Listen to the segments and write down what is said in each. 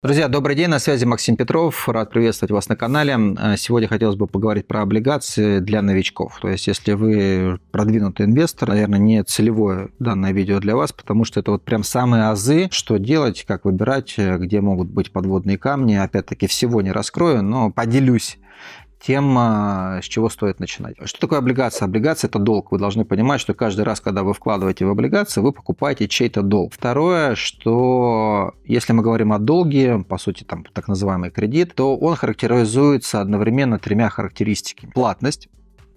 Друзья, добрый день, на связи Максим Петров, рад приветствовать вас на канале. Э, сегодня хотелось бы поговорить про облигации для новичков. То есть, если вы продвинутый инвестор, наверное, не целевое данное видео для вас, потому что это вот прям самые азы, что делать, как выбирать, э, где могут быть подводные камни. Опять-таки, всего не раскрою, но поделюсь тем, с чего стоит начинать. Что такое облигация? Облигация – это долг. Вы должны понимать, что каждый раз, когда вы вкладываете в облигации, вы покупаете чей-то долг. Второе, что если мы говорим о долге, по сути, там так называемый кредит, то он характеризуется одновременно тремя характеристиками. Платность,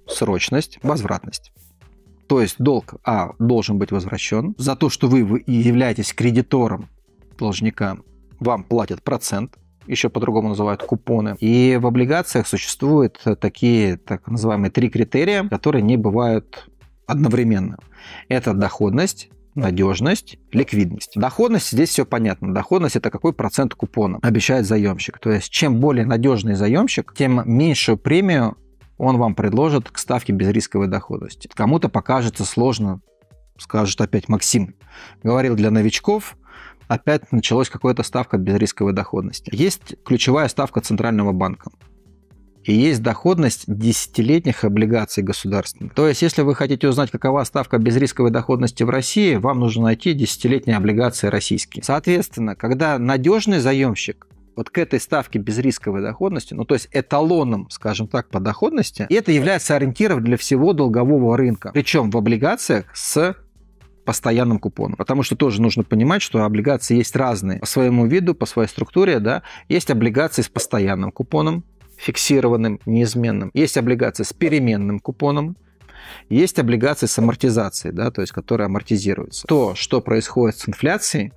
срочность, возвратность. То есть долг, а, должен быть возвращен. За то, что вы являетесь кредитором должника, вам платят процент еще по-другому называют купоны. И в облигациях существуют такие так называемые три критерия, которые не бывают одновременно. Это доходность, надежность, ликвидность. Доходность, здесь все понятно. Доходность – это какой процент купона обещает заемщик. То есть, чем более надежный заемщик, тем меньшую премию он вам предложит к ставке безрисковой доходности. Кому-то покажется сложно, скажет опять Максим. Говорил для новичков, опять началась какая-то ставка безрисковой доходности. Есть ключевая ставка Центрального банка. И есть доходность десятилетних облигаций государственных. То есть, если вы хотите узнать, какова ставка безрисковой доходности в России, вам нужно найти десятилетние облигации российские. Соответственно, когда надежный заемщик вот к этой ставке безрисковой доходности, ну то есть эталоном, скажем так, по доходности, это является ориентиром для всего долгового рынка. Причем в облигациях с постоянным купоном. Потому что тоже нужно понимать, что облигации есть разные. По своему виду, по своей структуре, да, есть облигации с постоянным купоном, фиксированным, неизменным. Есть облигации с переменным купоном, есть облигации с амортизацией, да, то есть которые амортизируются. То, что происходит с инфляцией,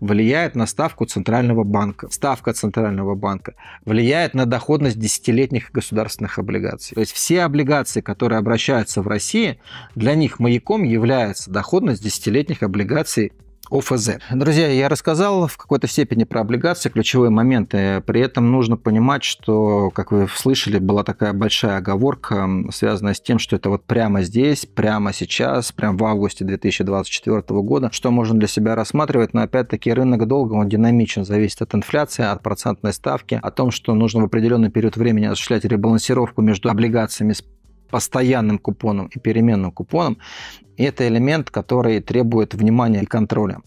влияет на ставку Центрального банка. Ставка Центрального банка влияет на доходность десятилетних государственных облигаций. То есть все облигации, которые обращаются в России, для них маяком является доходность десятилетних облигаций ОФЗ. Друзья, я рассказал в какой-то степени про облигации, ключевые моменты. При этом нужно понимать, что, как вы слышали, была такая большая оговорка, связанная с тем, что это вот прямо здесь, прямо сейчас, прямо в августе 2024 года, что можно для себя рассматривать. Но опять-таки рынок долго, он динамичен, зависит от инфляции, от процентной ставки, о том, что нужно в определенный период времени осуществлять ребалансировку между облигациями с постоянным купоном и переменным купоном, это элемент, который требует внимания и контроля.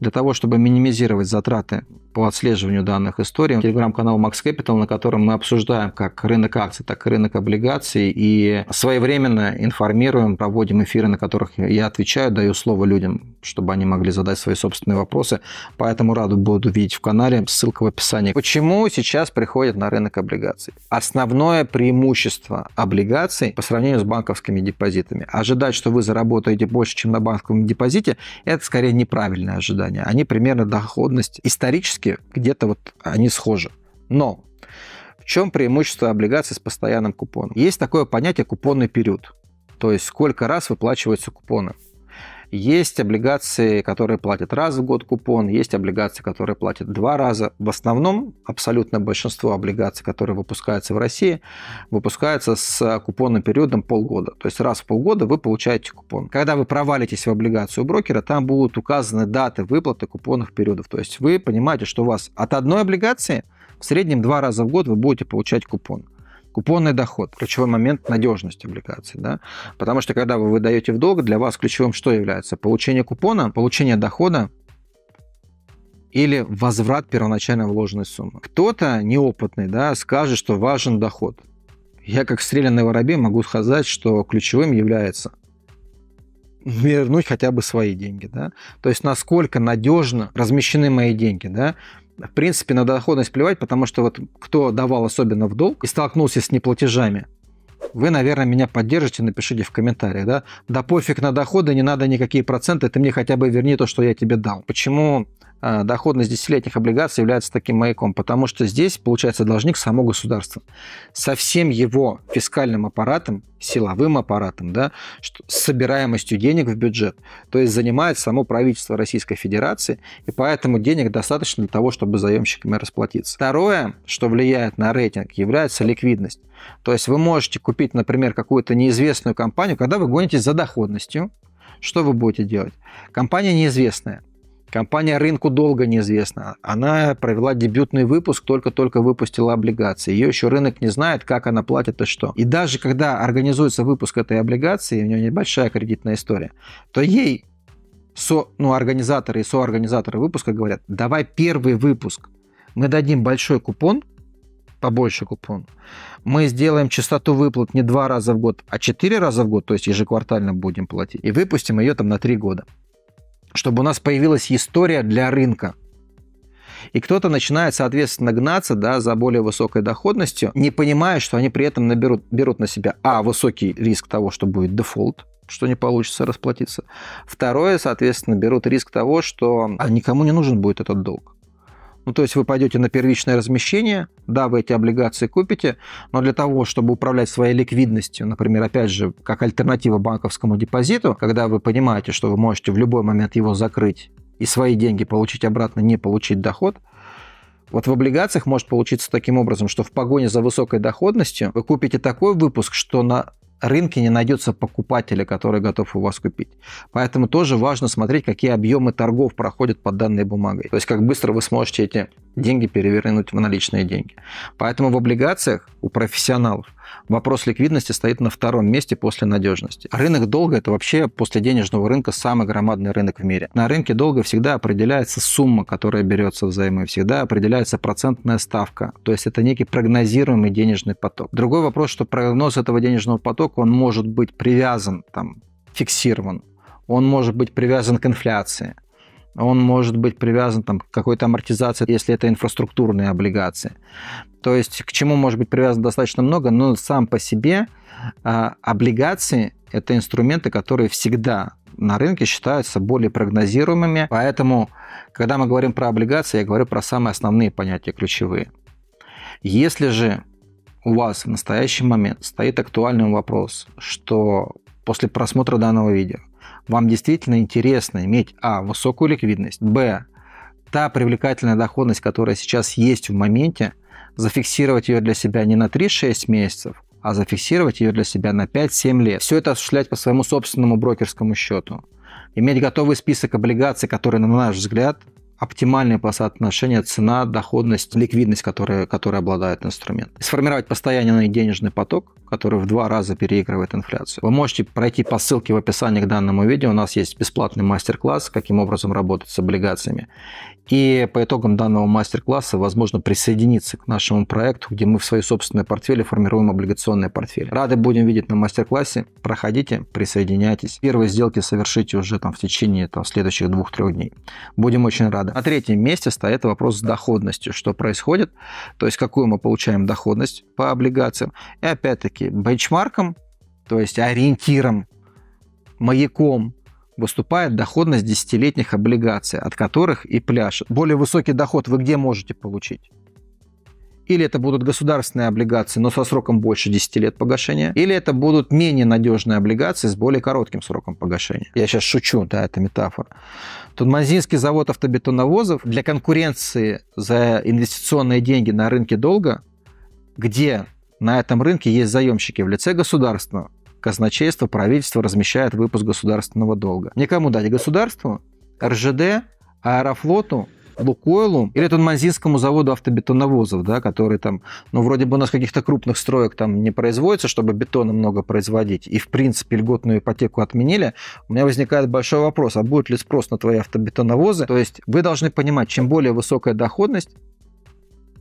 Для того, чтобы минимизировать затраты по отслеживанию данных историй, телеграм-канал Max Capital, на котором мы обсуждаем как рынок акций, так и рынок облигаций, и своевременно информируем, проводим эфиры, на которых я отвечаю, даю слово людям, чтобы они могли задать свои собственные вопросы. Поэтому рад буду видеть в канале, ссылка в описании. Почему сейчас приходят на рынок облигаций? Основное преимущество облигаций по сравнению с банковскими депозитами. Ожидать, что вы заработаете больше, чем на банковском депозите, это скорее неправильное ожидания, они примерно доходность исторически где-то вот они схожи. Но в чем преимущество облигаций с постоянным купоном? Есть такое понятие купонный период, то есть сколько раз выплачиваются купоны. Есть облигации, которые платят раз в год купон, есть облигации, которые платят два раза. В основном абсолютное большинство облигаций, которые выпускаются в России, выпускаются с купонным периодом полгода. То есть раз в полгода вы получаете купон. Когда вы провалитесь в облигацию брокера, там будут указаны даты выплаты купонных периодов. То есть вы понимаете, что у вас от одной облигации в среднем два раза в год вы будете получать купон. Купонный доход, ключевой момент – надежность облигаций. Да? Потому что, когда вы выдаете в долг, для вас ключевым что является? Получение купона, получение дохода или возврат первоначально вложенной суммы. Кто-то неопытный да, скажет, что важен доход. Я, как стрелянный воробей, могу сказать, что ключевым является вернуть хотя бы свои деньги, да, то есть насколько надежно размещены мои деньги, да, в принципе, на доходность плевать, потому что вот кто давал особенно в долг и столкнулся с неплатежами, вы, наверное, меня поддержите, напишите в комментариях, да? Да пофиг на доходы, не надо никакие проценты, ты мне хотя бы верни то, что я тебе дал. Почему Э, доходность десятилетних облигаций является таким маяком, потому что здесь, получается, должник само государство. Со всем его фискальным аппаратом, силовым аппаратом, да, с собираемостью денег в бюджет. То есть занимает само правительство Российской Федерации, и поэтому денег достаточно для того, чтобы заемщиками расплатиться. Второе, что влияет на рейтинг, является ликвидность. То есть вы можете купить, например, какую-то неизвестную компанию, когда вы гонитесь за доходностью, что вы будете делать? Компания неизвестная Компания рынку долго неизвестна. Она провела дебютный выпуск, только-только выпустила облигации. Ее еще рынок не знает, как она платит и что. И даже когда организуется выпуск этой облигации, у нее небольшая кредитная история, то ей со, ну, организаторы и соорганизаторы выпуска говорят, давай первый выпуск, мы дадим большой купон, побольше купон. Мы сделаем частоту выплат не два раза в год, а четыре раза в год, то есть ежеквартально будем платить, и выпустим ее там на три года чтобы у нас появилась история для рынка. И кто-то начинает, соответственно, гнаться да, за более высокой доходностью, не понимая, что они при этом наберут, берут на себя, а, высокий риск того, что будет дефолт, что не получится расплатиться. Второе, соответственно, берут риск того, что а, никому не нужен будет этот долг. Ну, то есть вы пойдете на первичное размещение, да, вы эти облигации купите, но для того, чтобы управлять своей ликвидностью, например, опять же, как альтернатива банковскому депозиту, когда вы понимаете, что вы можете в любой момент его закрыть и свои деньги получить обратно, не получить доход, вот в облигациях может получиться таким образом, что в погоне за высокой доходностью вы купите такой выпуск, что на рынке не найдется покупателя, который готов у вас купить. Поэтому тоже важно смотреть, какие объемы торгов проходят под данной бумагой. То есть как быстро вы сможете эти деньги перевернуть в наличные деньги. Поэтому в облигациях у профессионалов вопрос ликвидности стоит на втором месте после надежности. Рынок долга – это вообще после денежного рынка самый громадный рынок в мире. На рынке долга всегда определяется сумма, которая берется взаймы, всегда определяется процентная ставка. То есть это некий прогнозируемый денежный поток. Другой вопрос, что прогноз этого денежного потока, он может быть привязан, там, фиксирован он может быть привязан к инфляции он может быть привязан там, к какой-то амортизации, если это инфраструктурные облигации. То есть к чему может быть привязано достаточно много, но сам по себе э, облигации – это инструменты, которые всегда на рынке считаются более прогнозируемыми. Поэтому, когда мы говорим про облигации, я говорю про самые основные понятия ключевые. Если же у вас в настоящий момент стоит актуальный вопрос, что после просмотра данного видео вам действительно интересно иметь, а, высокую ликвидность, б, та привлекательная доходность, которая сейчас есть в моменте, зафиксировать ее для себя не на 3-6 месяцев, а зафиксировать ее для себя на 5-7 лет. Все это осуществлять по своему собственному брокерскому счету. Иметь готовый список облигаций, которые, на наш взгляд, оптимальные по соотношению цена, доходность, ликвидность, которые, которые обладает инструмент. Сформировать постоянный денежный поток, который в два раза переигрывает инфляцию. Вы можете пройти по ссылке в описании к данному видео. У нас есть бесплатный мастер-класс, каким образом работать с облигациями. И по итогам данного мастер-класса возможно присоединиться к нашему проекту, где мы в свои собственные портфели формируем облигационные портфели. Рады будем видеть на мастер-классе. Проходите, присоединяйтесь. Первые сделки совершите уже там в течение там, следующих двух-трех дней. Будем очень рады. На третьем месте стоит вопрос с доходностью. Что происходит? То есть какую мы получаем доходность по облигациям. И опять-таки опять-таки, бенчмарком, то есть ориентиром, маяком выступает доходность десятилетних облигаций, от которых и пляшет. Более высокий доход вы где можете получить? Или это будут государственные облигации, но со сроком больше 10 лет погашения. Или это будут менее надежные облигации с более коротким сроком погашения. Я сейчас шучу, да, это метафора. Тунмазинский завод автобетоновозов для конкуренции за инвестиционные деньги на рынке долга, где на этом рынке есть заемщики в лице государства. Казначейство, правительство размещает выпуск государственного долга. Никому дать государству, РЖД, Аэрофлоту, Лукойлу или Тунманзинскому заводу автобетоновозов, да, который там, ну, вроде бы у нас каких-то крупных строек там не производится, чтобы бетона много производить, и, в принципе, льготную ипотеку отменили, у меня возникает большой вопрос, а будет ли спрос на твои автобетоновозы? То есть вы должны понимать, чем более высокая доходность,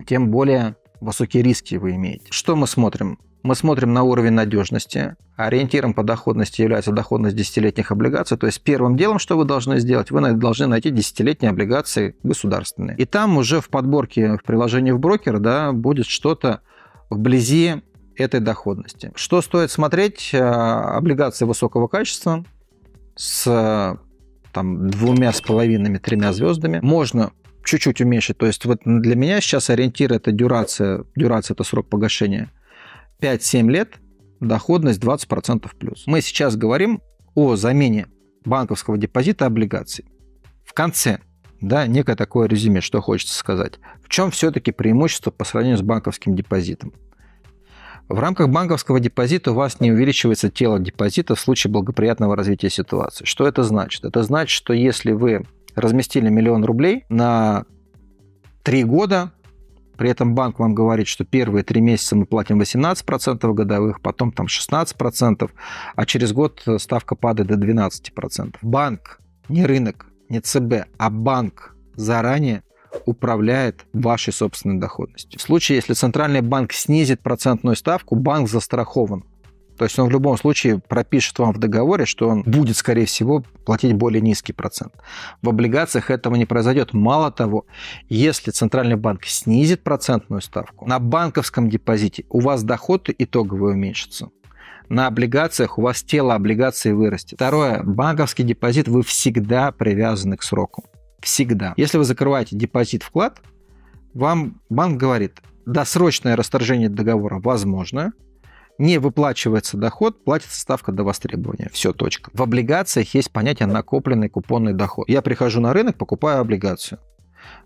тем более высокие риски вы имеете. Что мы смотрим? Мы смотрим на уровень надежности. А ориентиром по доходности является доходность десятилетних облигаций. То есть первым делом, что вы должны сделать, вы должны найти десятилетние облигации государственные. И там уже в подборке в приложении в брокер да, будет что-то вблизи этой доходности. Что стоит смотреть? А, облигации высокого качества с там двумя с половиной, тремя звездами. Можно чуть-чуть уменьшить. То есть вот для меня сейчас ориентир это дюрация. Дюрация это срок погашения. 5-7 лет, доходность 20% плюс. Мы сейчас говорим о замене банковского депозита облигаций. В конце, да, некое такое резюме, что хочется сказать. В чем все-таки преимущество по сравнению с банковским депозитом? В рамках банковского депозита у вас не увеличивается тело депозита в случае благоприятного развития ситуации. Что это значит? Это значит, что если вы разместили миллион рублей на три года, при этом банк вам говорит, что первые три месяца мы платим 18% годовых, потом там 16%, а через год э, ставка падает до 12%. Банк, не рынок, не ЦБ, а банк заранее управляет вашей собственной доходностью. В случае, если центральный банк снизит процентную ставку, банк застрахован. То есть он в любом случае пропишет вам в договоре, что он будет, скорее всего, платить более низкий процент. В облигациях этого не произойдет. Мало того, если Центральный банк снизит процентную ставку, на банковском депозите у вас доход итоговый уменьшится на облигациях у вас тело облигации вырастет. Второе, банковский депозит вы всегда привязаны к сроку. Всегда. Если вы закрываете депозит вклад, вам банк говорит, досрочное расторжение договора возможно, не выплачивается доход, платится ставка до востребования. Все, точка. В облигациях есть понятие накопленный купонный доход. Я прихожу на рынок, покупаю облигацию.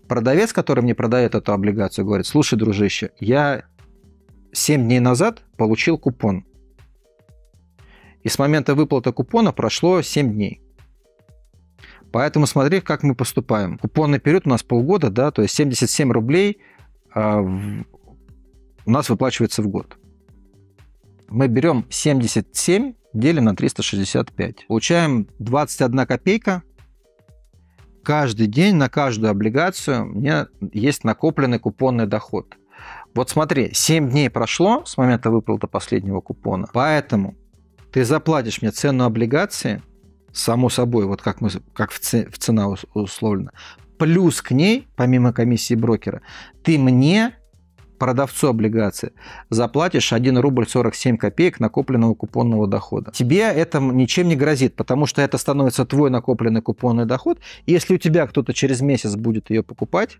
Продавец, который мне продает эту облигацию, говорит, слушай, дружище, я 7 дней назад получил купон. И с момента выплаты купона прошло 7 дней. Поэтому смотри, как мы поступаем. Купонный период у нас полгода, да, то есть 77 рублей э, у нас выплачивается в год мы берем 77, делим на 365. Получаем 21 копейка. Каждый день на каждую облигацию у меня есть накопленный купонный доход. Вот смотри, 7 дней прошло с момента выплаты последнего купона. Поэтому ты заплатишь мне цену облигации, само собой, вот как, мы, как в, цена условлено, плюс к ней, помимо комиссии брокера, ты мне продавцу облигации заплатишь 1 рубль 47 копеек накопленного купонного дохода. Тебе это ничем не грозит, потому что это становится твой накопленный купонный доход. И если у тебя кто-то через месяц будет ее покупать,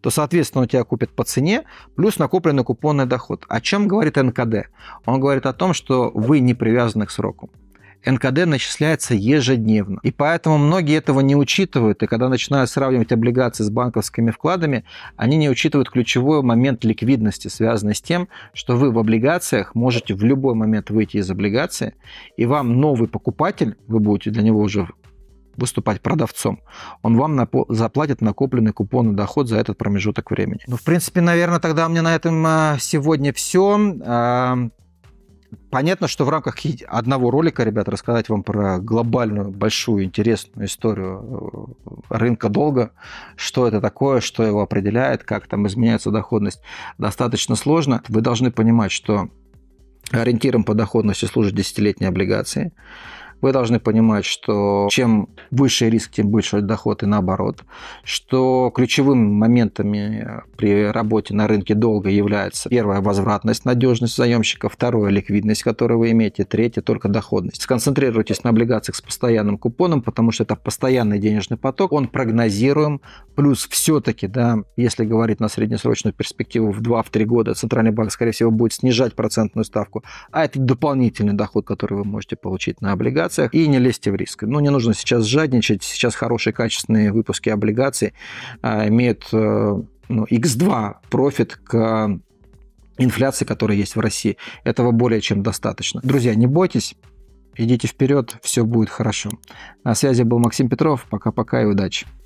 то, соответственно, у тебя купят по цене плюс накопленный купонный доход. О чем говорит НКД? Он говорит о том, что вы не привязаны к сроку. НКД начисляется ежедневно. И поэтому многие этого не учитывают. И когда начинают сравнивать облигации с банковскими вкладами, они не учитывают ключевой момент ликвидности, связанный с тем, что вы в облигациях можете в любой момент выйти из облигации, и вам новый покупатель, вы будете для него уже выступать продавцом, он вам напо- заплатит накопленный купонный доход за этот промежуток времени. Ну, в принципе, наверное, тогда у меня на этом э, сегодня все. Э, Понятно, что в рамках одного ролика, ребят, рассказать вам про глобальную, большую, интересную историю э, рынка долга, что это такое, что его определяет, как там изменяется доходность, достаточно сложно. Вы должны понимать, что ориентиром по доходности служат десятилетние облигации. Вы должны понимать, что чем выше риск, тем больше доход и наоборот. Что ключевыми моментами при работе на рынке долга является первое – возвратность, надежность заемщика, второе – ликвидность, которую вы имеете, третье – только доходность. Сконцентрируйтесь на облигациях с постоянным купоном, потому что это постоянный денежный поток, он прогнозируем, плюс все-таки, да, если говорить на среднесрочную перспективу в 2-3 года, Центральный банк, скорее всего, будет снижать процентную ставку, а это дополнительный доход, который вы можете получить на облигации облигациях и не лезьте в риск. Ну, не нужно сейчас жадничать. Сейчас хорошие качественные выпуски облигаций а, имеют э, ну, x2 профит к инфляции, которая есть в России. Этого более чем достаточно. Друзья, не бойтесь, идите вперед, все будет хорошо. На связи был Максим Петров. Пока-пока и удачи.